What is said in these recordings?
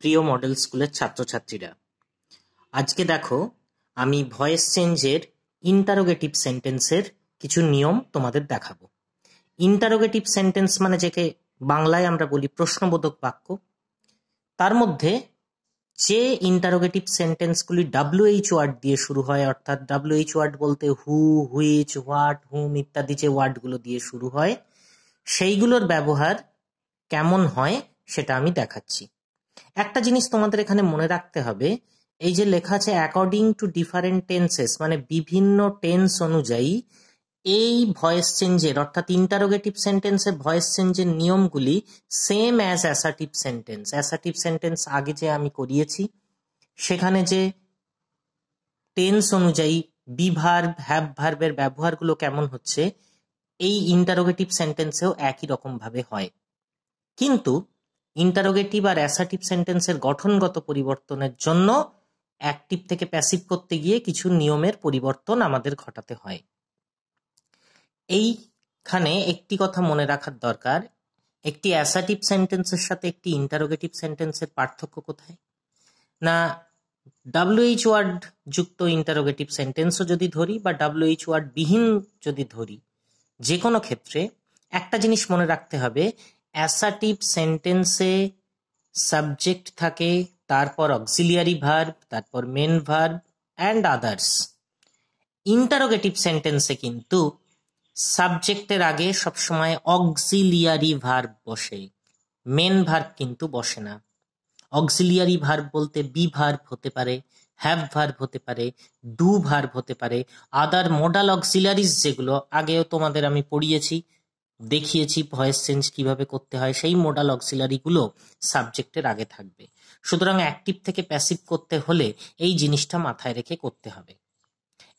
প্রিয় মডেল স্কুলের ছাত্রছাত্রীরা আজকে দেখো আমি ভয়েস চেঞ্জের ইন্টারোগেটিভ সেন্টেন্সের কিছু নিয়ম তোমাদের দেখাবো ইন্টারোগেটিভ সেন্টেন্স মানে যেকে বাংলায় আমরা বলি প্রশ্নবোধক বাক্য তার মধ্যে যে ইন্টারোগেটিভ সেন্টেন্সগুলি ডাব্লুএইচ ওয়ার্ড দিয়ে শুরু হয় অর্থাৎ ডাব্লুএইচ ওয়ার্ড বলতে হু হুইচ হোয়াট হুম ইত্যাদি যে ওয়ার্ডগুলো দিয়ে শুরু হয় সেইগুলোর ব্যবহার কেমন হয় সেটা আমি দেখাচ্ছি একটা জিনিস তোমাদের এখানে মনে রাখতে হবে এই যে লেখা আছে অ্যাকর্ডিং টু ডিফারেন্ট টেন্সেস মানে বিভিন্ন টেন্স অনুযায়ী এই ভয়েস চেঞ্জের অর্থাৎ ইন্টারোগেটিভ সেন্টেন্সে ভয়েস চেঞ্জের নিয়মগুলি same as assertive sentence assertive sentence আগে যে আমি করিয়েছি সেখানে যে টেন্স অনুযায়ী বিভার হ্যাভ ভার্বের ব্যবহারগুলো কেমন হচ্ছে এই ইন্টারোগেটিভ সেন্টেন্সেও একই রকমভাবে হয় কিন্তু ইন্টারোগেটিভ আর অ্যাসার্টিভ সেন্টেন্সের গঠনগত পরিবর্তনের জন্য অ্যাক্টিভ থেকে প্যাসিভ করতে গিয়ে কিছু নিয়মের পরিবর্তন আমাদের ঘটাতে হয় এইখানে একটি কথা মনে রাখার দরকার একটি অ্যাসার্টিভ সেন্টেন্সের সাথে একটি ইন্টারোগেটিভ সেন্টেন্সের পার্থক্য কোথায় না ডাব্লুএইচ ওয়ার্ড যুক্ত ইন্টারোগেটিভ সেন্টেন্সও যদি ধরি বা ডাব্লিউইচ ওয়ার্ড বিহীন যদি ধরি যে কোনো ক্ষেত্রে একটা জিনিস মনে রাখতে হবে অ্যাসাটিভ সেন্টেন্সে সাবজেক্ট থাকে তারপর অক্সিলিয়ারি ভার্ব তারপর main verb and others interrogative সেন্টেন্সে কিন্তু সাবজেক্টের আগে সবসময় অক্সিলিয়ারি ভার্ব বসে মেন ভার্ব কিন্তু বসে না অক্সিলিয়ারি ভার্ব বলতে বি ভার্ব হতে পারে হ্যাভ ভার্ব হতে পারে ডু ভার্ব হতে পারে আদার মডাল অক্সিলারিজ যেগুলো আগেও তোমাদের আমি পড়িয়েছি দেখিয়েছি ভয়েস চেঞ্জ কিভাবে করতে হয় সেই মোডাল অক্সিলারিগুলো সাবজেক্টের আগে থাকবে সুতরাং অ্যাক্টিভ থেকে প্যাসিভ করতে হলে এই জিনিসটা মাথায় রেখে করতে হবে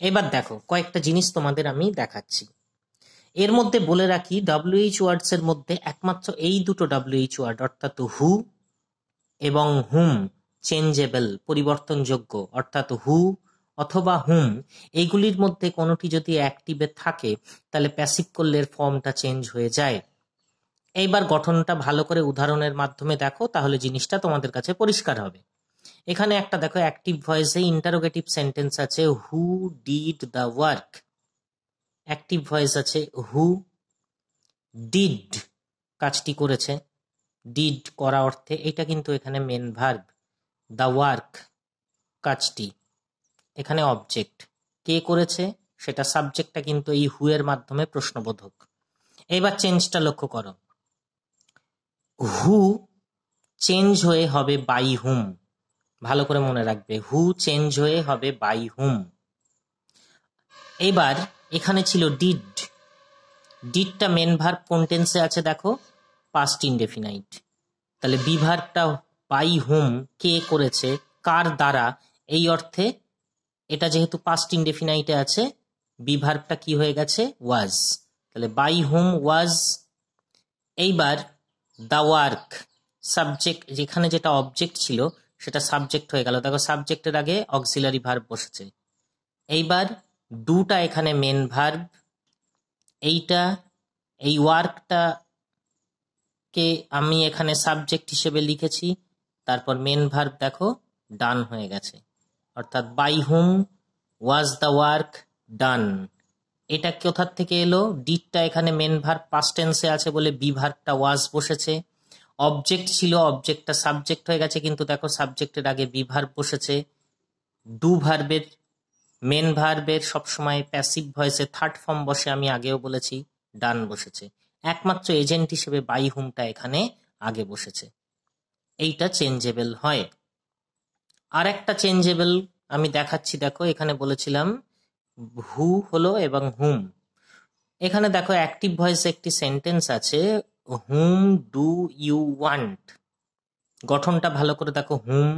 এবার দেখো কয়েকটা জিনিস তোমাদের আমি দেখাচ্ছি এর মধ্যে বলে রাখি ডাব্লিউএইচ ওয়ার্ডস এর মধ্যে একমাত্র এই দুটো ডাব্লিউএইচ ওয়ার্ড অর্থাৎ হু এবং হুম চেঞ্জেবল পরিবর্তনযোগ্য অর্থাৎ হু অথবা হুম এইগুলির মধ্যে কোনোটি যদি অ্যাক্টিভে থাকে তাহলে প্যাসিভ করলে ফর্মটা চেঞ্জ হয়ে যায় এইবার গঠনটা ভালো করে উদাহরণের মাধ্যমে দেখো তাহলে জিনিসটা তোমাদের কাছে পরিষ্কার হবে এখানে একটা দেখো অ্যাক্টিভ ভয়েসে ইন্টারোগেটিভ সেন্টেন্স আছে who did the work active voice আছে হু ডিড কাজটি করেছে ডিড করা অর্থে এটা কিন্তু এখানে মেন ভার্ব দ্য ওয়ার্ক কাজটি এখানে অবজেক্ট কে করেছে সেটা সাবজেক্টটা কিন্তু এই হু এর মাধ্যমে প্রশ্নবোধক এবার চেঞ্জটা লক্ষ্য করো হু চেঞ্জ হয়ে হবে বাই হুম ভালো করে মনে রাখবে হু চেঞ্জ হয়ে হবে বাই হুম এবার এখানে ছিল ডিড ডিডটা মেন ভার্ব কোন টেন্সে আছে দেখো পাস্ট ইনডেফিনাইট তাহলে বিভারটা বাই হুম কে করেছে কার দ্বারা এই অর্থে এটা যেহেতু পাস্ট ইনডেফিনাইটে আছে বি ভার্বটা কি হয়ে গেছে ওয়াজ তাহলে বাই হোম ওয়াজ এইবার দ্য ওয়ার্ক সাবজেক্ট যেখানে যেটা অবজেক্ট ছিল সেটা সাবজেক্ট হয়ে গেল দেখো সাবজেক্টের আগে অক্সিলারি ভার্ব বসেছে এইবার দুটা এখানে মেন ভার্ব এইটা এই ওয়ার্কটা কে আমি এখানে সাবজেক্ট হিসেবে লিখেছি তারপর মেন ভার্ব দেখো ডান হয়ে গেছে অর্থাৎ by whom was the work done এটা কোথার থেকে এলো ডিটটা এখানে মেন ভার পাস্টেন্সে টেন্সে আছে বলে বি ভারটা ওয়াজ বসেছে অবজেক্ট ছিল অবজেক্টটা সাবজেক্ট হয়ে গেছে কিন্তু দেখো সাবজেক্টের আগে বি ভার বসেছে ডু ভার্বের মেন ভার্বের সবসময় প্যাসিভ ভয়েসে থার্ড ফর্ম বসে আমি আগেও বলেছি ডান বসেছে একমাত্র এজেন্ট হিসেবে বাই হুমটা এখানে আগে বসেছে এইটা চেঞ্জেবল হয় আর একটা চেঞ্জেবল আমি দেখাচ্ছি দেখো এখানে বলেছিলাম হু হলো এবং হুম এখানে দেখো অ্যাক্টিভ ভয়েস একটি সেন্টেন্স আছে হুম ডু ইউ ওয়ান্ট গঠনটা ভালো করে দেখো হুম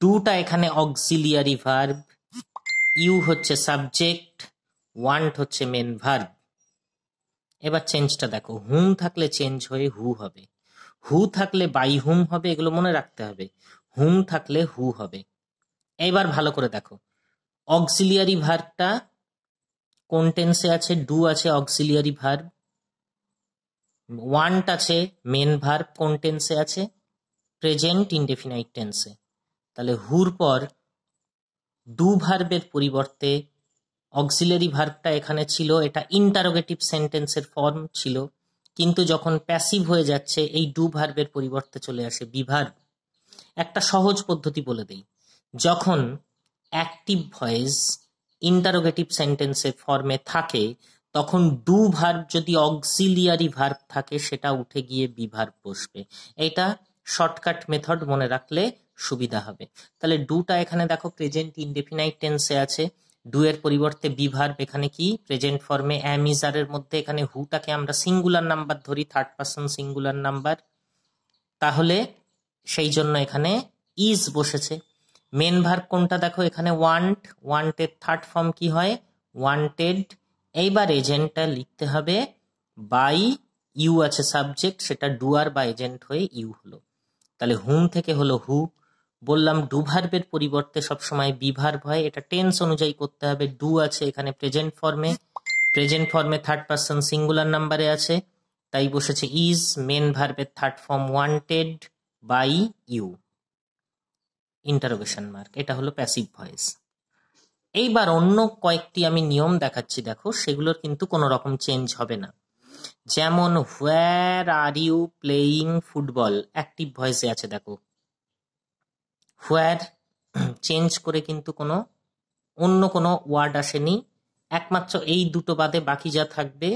ডুটা এখানে অক্সিলিয়ারি ভার্ব ইউ হচ্ছে সাবজেক্ট ওয়ান্ট হচ্ছে মেন ভার্ব এবার চেঞ্জটা দেখো হুম থাকলে চেঞ্জ হয়ে হু হবে হু থাকলে বাই হুম হবে এগুলো মনে রাখতে হবে হুম থাকলে হু হবে এইবার ভালো করে দেখো অক্সিলিয়ারি ভার্বটা কোন টেন্সে আছে ডু আছে অক্সিলিয়ারি ভার্ব ওয়ান্ট আছে মেন ভার্ব কোন টেন্সে আছে প্রেজেন্ট ইনডেফিনাইট টেন্সে তাহলে হুর পর ডু ভার্বের পরিবর্তে অক্সিলারি ভার্বটা এখানে ছিল এটা ইন্টারোগেটিভ সেন্টেন্সের ফর্ম ছিল কিন্তু যখন প্যাসিভ হয়ে যাচ্ছে এই ডু ভার্বের পরিবর্তে চলে আসে বিভার্ব একটা সহজ পদ্ধতি বলে দেই যখন অ্যাক্টিভ ভয়েস ইন্টারোগেটিভ সেন্টেন্সের ফর্মে থাকে তখন ডু ভার্ব যদি অক্সিলিয়ারি ভার্ব থাকে সেটা উঠে গিয়ে বি বসবে এটা শর্টকাট মেথড মনে রাখলে সুবিধা হবে তাহলে ডুটা এখানে দেখো প্রেজেন্ট ইনডেফিনাইট টেন্সে আছে ডু এর পরিবর্তে বি এখানে কি প্রেজেন্ট ফর্মে অ্যাম মধ্যে এখানে হুটাকে আমরা সিঙ্গুলার নাম্বার ধরি থার্ড পার্সন সিঙ্গুলার নাম্বার তাহলে সেই জন্য এখানে ইজ বসেছে মেন ভার্ব কোনটা দেখো এখানে ওয়ান্ট ওয়ান্টের থার্ড ফর্ম কি হয় ওয়ান্টেড এইবার এজেন্টটা লিখতে হবে বাই ইউ আছে সাবজেক্ট সেটা ডুয়ার বা এজেন্ট হয়ে ইউ হলো তাহলে হুম থেকে হলো হু বললাম ডু ভার্বের পরিবর্তে সবসময় বি হয় এটা টেন্স অনুযায়ী করতে হবে ডু আছে এখানে প্রেজেন্ট ফর্মে প্রেজেন্ট ফর্মে থার্ড পার্সন সিঙ্গুলার নাম্বারে আছে তাই বসেছে ইজ মেন ভার্বের third form wanted by you interrogation mark এটা হলো প্যাসিভ ভয়েস এইবার অন্য কয়েকটি আমি নিয়ম দেখাচ্ছি দেখো সেগুলোর কিন্তু কোনো রকম চেঞ্জ হবে না যেমন where are you playing football active ভয়েসে আছে দেখো হোয়ার চেঞ্জ করে কিন্তু কোনো অন্য কোনো ওয়ার্ড আসেনি একমাত্র এই দুটো বাদে বাকি যা থাকবে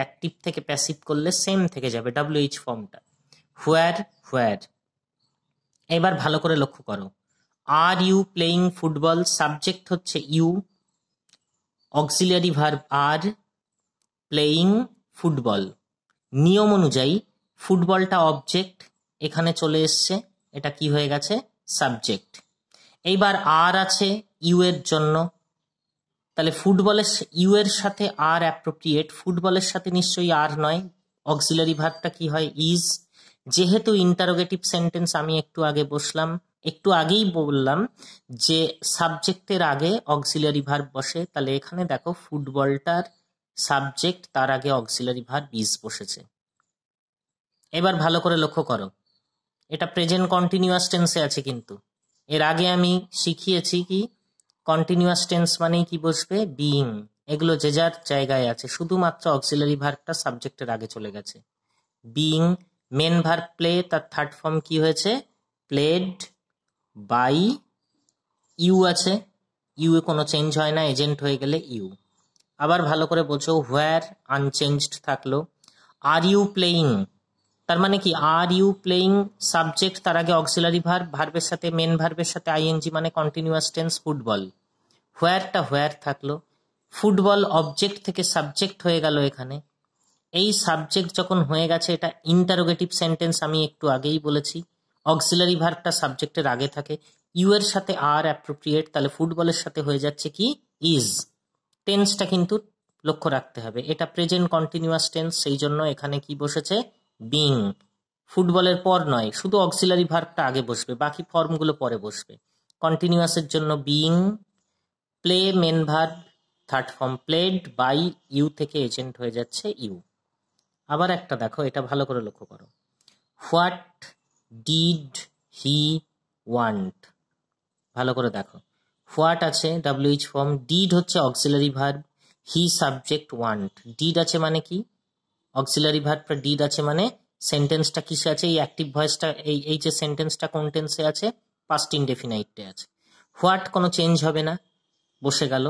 অ্যাক্টিভ থেকে প্যাসিভ করলে সেম থেকে যাবে ডাব্লিউএইচ ফর্মটা হোয়ার হোয়ার এবার ভালো করে লক্ষ্য করো are you playing football subject হচ্ছে you auxiliary verb are playing football নিয়ম অনুযায়ী ফুটবলটা অবজেক্ট এখানে চলে এসছে এটা কি হয়ে গেছে সাবজেক্ট এইবার আর আছে ইউ এর জন্য তাহলে ফুটবলের ইউ এর সাথে আর অ্যাপ্রোপ্রিয়েট ফুটবলের সাথে নিশ্চয়ই আর নয় অক্সিলারি ভার্বটা কি হয় ইজ যেহেতু ইন্টারোগেটিভ সেন্টেন্স আমি একটু আগে বসলাম একটু আগেই বললাম যে সাবজেক্টের আগে অক্সিলারি ভার্ব বসে তাহলে এখানে দেখো ফুটবলটার সাবজেক্ট তার আগে অক্সিলারি ভার্ব ইজ বসেছে এবার ভালো করে লক্ষ্য করো এটা প্রেজেন্ট কন্টিনিউয়াস টেন্সে আছে কিন্তু এর আগে আমি শিখিয়েছি কি কন্টিনিউয়াস টেন্স মানেই কি বসবে বিইং এগুলো যে যার জায়গায় আছে শুধুমাত্র অক্সিলারি ভার্বটা সাবজেক্টের আগে চলে গেছে বিইং মেন ভার্ব প্লে তার থার্ড ফর্ম কি হয়েছে প্লেড বাই ইউ আছে ইউ এ কোনো চেঞ্জ হয় না এজেন্ট হয়ে গেলে ইউ আবার ভালো করে বোঝো হোয়ার আনচেঞ্জড থাকলো আর ইউ প্লেয়িং তার মানে কি আর ইউ প্লেয়িং সাবজেক্ট তার আগে অক্সিলারি ভার ভার্বের সাথে মেন ভার্বের সাথে আইএনজি মানে কন্টিনিউয়াস টেন্স ফুটবল হোয়ারটা হোয়ার থাকলো ফুটবল অবজেক্ট থেকে সাবজেক্ট হয়ে গেল এখানে এই সাবজেক্ট যখন হয়ে গেছে এটা ইন্টারোগেটিভ সেন্টেন্স আমি একটু আগেই বলেছি অক্সিলারি ভার্বটা সাবজেক্টের আগে থাকে ইউ এর সাথে আর অ্যাপ্রোপ্রিয়েট তাহলে ফুটবলের সাথে হয়ে যাচ্ছে কি ইজ টেন্সটা কিন্তু লক্ষ্য রাখতে হবে এটা প্রেজেন্ট কন্টিনিউয়াস টেন্স সেই জন্য এখানে কি বসেছে বিং ফুটবলের পর নয় শুধু অক্সিলারি ভার্বটা আগে বসবে বাকি ফর্মগুলো পরে বসবে কন্টিনিউয়াসের জন্য being play main verb third form played by you থেকে এজেন্ট হয়ে যাচ্ছে ইউ আবার একটা দেখো এটা ভালো করে লক্ষ্য করো হোয়াট ডিড হি ওয়ান্ট ভালো করে দেখো হোয়াট আছে ডাব্লিউইচ ফর্ম ডিড হচ্ছে auxiliary verb he subject want did আছে মানে কি অক্সিলারি ভার্ব ডিড আছে মানে সেন্টেন্সটা কিসে আছে এই অ্যাক্টিভ ভয়েসটা এই এই যে সেন্টেন্সটা কোন টেন্সে আছে পাস্ট ইনডেফিনাইটে আছে হোয়াট কোনো চেঞ্জ হবে না বসে গেল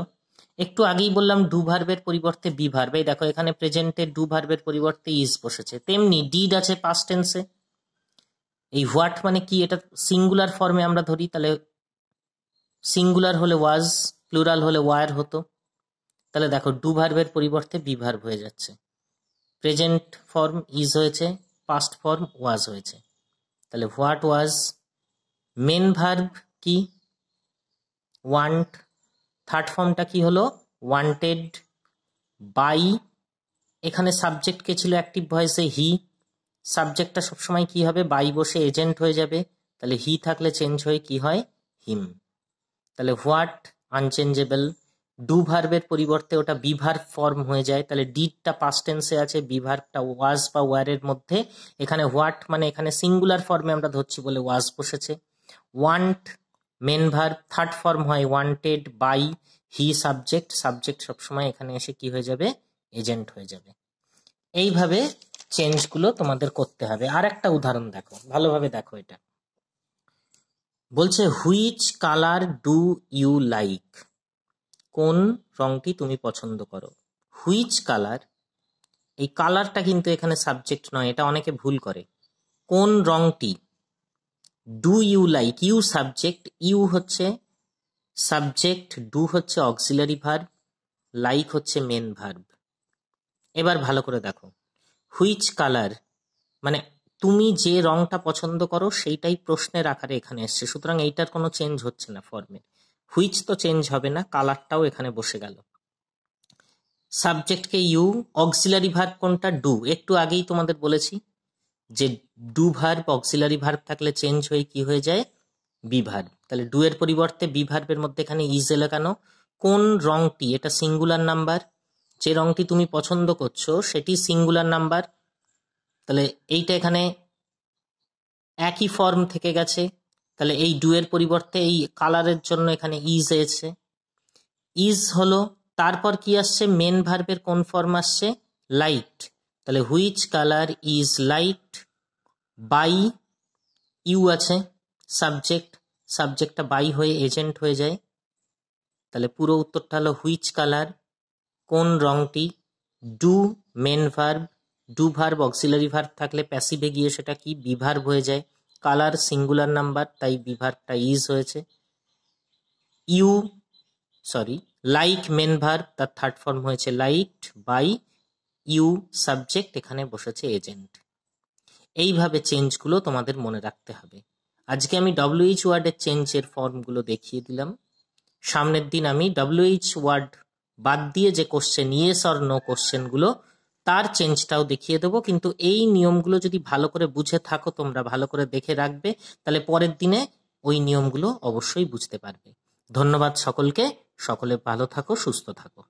একটু আগেই বললাম ডু ভার্বের পরিবর্তে বি ভার্ব এই দেখো এখানে প্রেজেন্টে ডু ভার্বের পরিবর্তে ইজ বসেছে তেমনি ডিড আছে পাস্ট টেন্সে এই হোয়াট মানে কি এটা সিঙ্গুলার ফর্মে আমরা ধরি তাহলে সিঙ্গুলার হলে ওয়াজ প্লুরাল হলে ওয়ার হতো তাহলে দেখো ডু ভার্ভের পরিবর্তে বিভার্ভ হয়ে যাচ্ছে প্রেজেন্ট ফর্ম ইজ হয়েছে পাস্ট ফর্ম ওয়াজ হয়েছে তাহলে হোয়াট ওয়াজ মেন ভার্ভ কি ওয়ান্ট থার্ড ফর্মটা কি হলো ওয়ান্টেড বাই এখানে সাবজেক্টকে ছিল অ্যাক্টিভ ভয়েসে হি সাবজেক্টটা সবসময় কি হবে বাই বসে এজেন্ট হয়ে যাবে তাহলে হি থাকলে চেঞ্জ হয়ে কি হয় হিম তাহলে হোয়াট আনচেঞ্জেবল ডু ভার্বের পরিবর্তে ওটা বিভার ফর্ম হয়ে যায় তাহলে ডিডটা পাস্ট টেন্সে আছে বিভারটা ওয়াজ বা ওয়ারের মধ্যে এখানে হোয়াট মানে এখানে সিঙ্গুলার ফর্মে আমরা ধরছি বলে ওয়াজ বসেছে want main verb third form হয় wanted by he subject subject সবসময় এখানে এসে কি হয়ে যাবে এজেন্ট হয়ে যাবে এইভাবে চেঞ্জগুলো তোমাদের করতে হবে আর একটা উদাহরণ দেখো ভালোভাবে দেখো এটা বলছে which colour do you like কোন রংটি তুমি পছন্দ করো হুইচ কালার এই কালারটা কিন্তু এখানে সাবজেক্ট নয় এটা অনেকে ভুল করে কোন রংটি do you like you subject you হচ্ছে সাবজেক্ট ডু হচ্ছে অক্সিলারি ভার্ব লাইক হচ্ছে মেন ভার্ব এবার ভালো করে দেখো হুইচ কালার মানে তুমি যে রংটা পছন্দ করো সেইটাই প্রশ্নের আকারে এখানে এসছে সুতরাং এইটার কোনো চেঞ্জ হচ্ছে না ফর্মে হুইচ তো চেঞ্জ হবে না কালারটাও এখানে বসে গেল সাবজেক্টকে ইউ অক্সিলারি ভার্ব কোনটা ডু একটু আগেই তোমাদের বলেছি যে ডু ভার্ব অক্সিলারি ভার্ব থাকলে চেঞ্জ হয়ে কি হয়ে যায় বি ভার্ব তাহলে ডু এর পরিবর্তে বি ভার্বের মধ্যে এখানে ইজ এলাকানো কোন রংটি এটা সিঙ্গুলার নাম্বার যে রঙটি তুমি পছন্দ করছো সেটি সিঙ্গুলার নাম্বার তাহলে এইটা এখানে একই ফর্ম থেকে গেছে তাহলে এই ডুয়ের পরিবর্তে এই কালারের জন্য এখানে ইজ এসেছে ইজ হলো তারপর কি আসছে মেন ভার্বের কোন ফর্ম আসছে লাইট তাহলে which colour is light by you আছে সাবজেক্ট সাবজেক্টটা বাই হয়ে এজেন্ট হয়ে যায় তাহলে পুরো উত্তরটা হলো হুইচ কালার কোন রঙটি do main verb do verb auxiliary verb থাকলে প্যাসিভে গিয়ে সেটা কি বিভার্ব হয়ে যায় কালার সিঙ্গুলার নাম্বার তাই বিভার্বটা ইজ হয়েছে you sorry like main verb তার থার্ড ফর্ম হয়েছে লাইকড বাই ইউ সাবজেক্ট এখানে বসেছে এজেন্ট এইভাবে চেঞ্জগুলো তোমাদের মনে রাখতে হবে আজকে আমি ডব্লিউএইচ ওয়ার্ডের চেঞ্জের ফর্মগুলো দেখিয়ে দিলাম সামনের দিন আমি ডব্লিউএইচ ওয়ার্ড বাদ দিয়ে যে কোশ্চেন ইয়েস অর নো কোশ্চেনগুলো তার চেঞ্জটাও দেখিয়ে দেবো কিন্তু এই নিয়মগুলো যদি ভালো করে বুঝে থাকো তোমরা ভালো করে দেখে রাখবে তাহলে পরের দিনে ওই নিয়মগুলো অবশ্যই বুঝতে পারবে ধন্যবাদ সকলকে সকলে ভালো থাকো সুস্থ থাকো